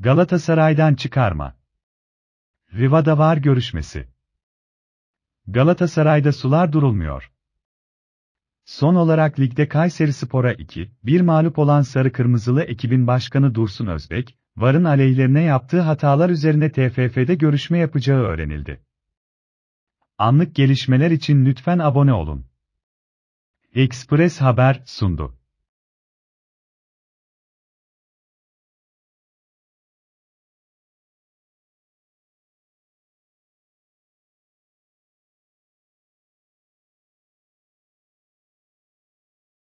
Galatasaray'dan çıkarma. Riva'da var görüşmesi. Galatasaray'da sular durulmuyor. Son olarak ligde Kayseri Spor'a 2, bir mağlup olan Sarı Kırmızılı ekibin başkanı Dursun Özbek, VAR'ın aleyhlerine yaptığı hatalar üzerine TFF'de görüşme yapacağı öğrenildi. Anlık gelişmeler için lütfen abone olun. Express Haber sundu.